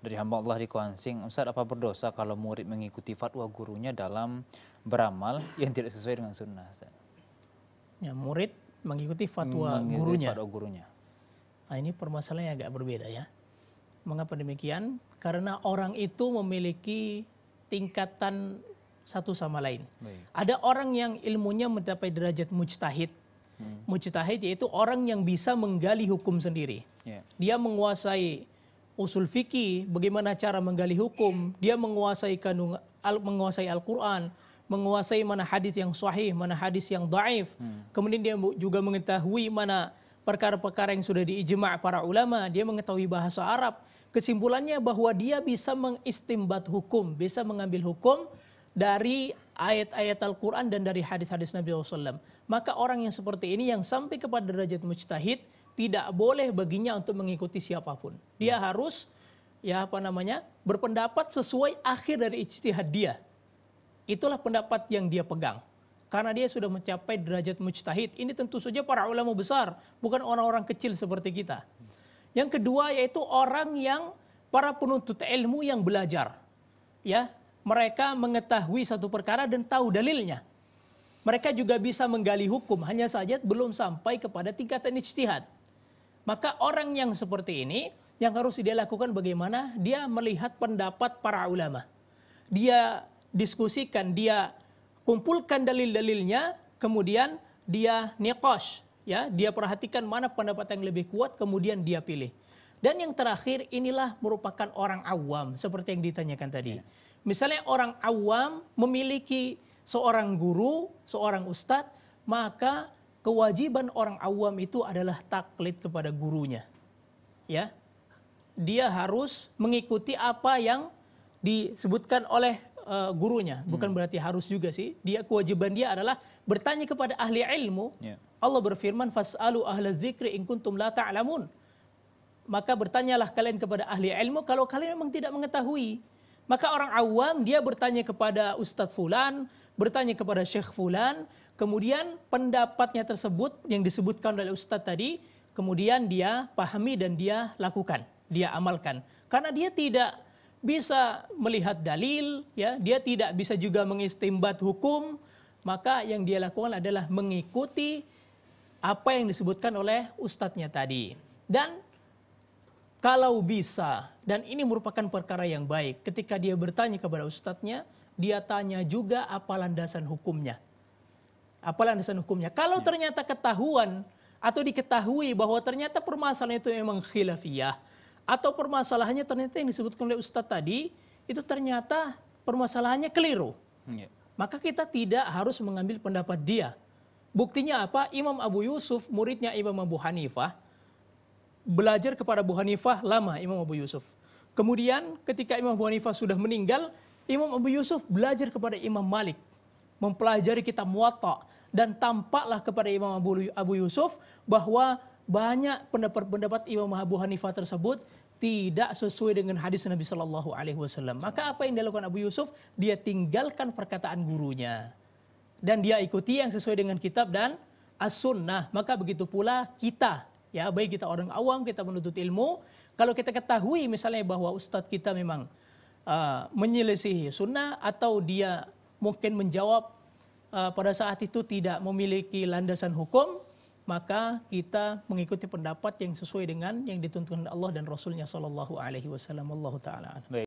dari hamba Allah di Kuansing, Ustaz apa berdosa kalau murid mengikuti fatwa gurunya dalam beramal yang tidak sesuai dengan sunnah? Ustaz? Ya, murid mengikuti hmm, fatwa mengikuti gurunya. Fatwa gurunya. Nah, ini permasalahan yang agak berbeda ya. Mengapa demikian? Karena orang itu memiliki tingkatan satu sama lain. Baik. Ada orang yang ilmunya mencapai derajat mujtahid. Hmm. Mujtahid yaitu orang yang bisa menggali hukum sendiri. Yeah. Dia menguasai usul fikih, bagaimana cara menggali hukum, dia menguasai kandung, al, menguasai Al-Qur'an, menguasai mana hadis yang sahih, mana hadis yang dhaif. Hmm. Kemudian dia juga mengetahui mana perkara-perkara yang sudah diijma' para ulama, dia mengetahui bahasa Arab. Kesimpulannya bahwa dia bisa mengistimbat hukum, bisa mengambil hukum dari ayat-ayat Al-Quran dan dari hadis-hadis Nabi SAW. Maka orang yang seperti ini yang sampai kepada derajat mujtahid tidak boleh baginya untuk mengikuti siapapun. Dia hmm. harus ya apa namanya berpendapat sesuai akhir dari ijtihad dia. Itulah pendapat yang dia pegang. Karena dia sudah mencapai derajat mujtahid. Ini tentu saja para ulama besar, bukan orang-orang kecil seperti kita. Yang kedua yaitu orang yang para penuntut ilmu yang belajar. Ya, mereka mengetahui satu perkara dan tahu dalilnya. Mereka juga bisa menggali hukum, hanya saja belum sampai kepada tingkatan ijtihad. Maka orang yang seperti ini yang harus dia lakukan bagaimana? Dia melihat pendapat para ulama. Dia diskusikan, dia kumpulkan dalil-dalilnya, kemudian dia niqash, ya, dia perhatikan mana pendapat yang lebih kuat, kemudian dia pilih. Dan yang terakhir inilah merupakan orang awam seperti yang ditanyakan tadi. Ya Misalnya orang awam memiliki seorang guru, seorang ustadz, maka kewajiban orang awam itu adalah taklid kepada gurunya. Ya. Dia harus mengikuti apa yang disebutkan oleh uh, gurunya. Hmm. Bukan hmm. berarti harus juga sih. Dia kewajiban dia adalah bertanya kepada ahli ilmu. Yeah. Allah berfirman fasalu ahla zikri, in kuntum la ta'lamun. Maka bertanyalah kalian kepada ahli ilmu kalau kalian memang tidak mengetahui. Maka orang awam dia bertanya kepada Ustadz Fulan, bertanya kepada Syekh Fulan, kemudian pendapatnya tersebut yang disebutkan oleh Ustadz tadi, kemudian dia pahami dan dia lakukan, dia amalkan. Karena dia tidak bisa melihat dalil, ya, dia tidak bisa juga mengistimbat hukum, maka yang dia lakukan adalah mengikuti apa yang disebutkan oleh ustadznya tadi. Dan kalau bisa, dan ini merupakan perkara yang baik, ketika dia bertanya kepada ustadznya, dia tanya juga apa landasan hukumnya. Apa landasan hukumnya? Kalau ya. ternyata ketahuan atau diketahui bahwa ternyata permasalahan itu memang khilafiyah, atau permasalahannya ternyata yang disebutkan oleh ustadz tadi, itu ternyata permasalahannya keliru. Ya. Maka kita tidak harus mengambil pendapat dia. Buktinya apa? Imam Abu Yusuf, muridnya Imam Abu Hanifah, belajar kepada Abu Hanifah lama Imam Abu Yusuf. Kemudian ketika Imam Abu Hanifah sudah meninggal, Imam Abu Yusuf belajar kepada Imam Malik, mempelajari kitab Muwatta dan tampaklah kepada Imam Abu, Yusuf bahwa banyak pendapat-pendapat Imam Abu Hanifah tersebut tidak sesuai dengan hadis Nabi Shallallahu Alaihi Wasallam. Maka apa yang dilakukan Abu Yusuf? Dia tinggalkan perkataan gurunya dan dia ikuti yang sesuai dengan kitab dan as-sunnah. Maka begitu pula kita Ya, baik kita orang awam, kita menuntut ilmu. Kalau kita ketahui misalnya bahwa ustadz kita memang uh, menyelesaikan sunnah atau dia mungkin menjawab uh, pada saat itu tidak memiliki landasan hukum, maka kita mengikuti pendapat yang sesuai dengan yang dituntun Allah dan Rasulnya Shallallahu Alaihi Wasallam. Allah Taala.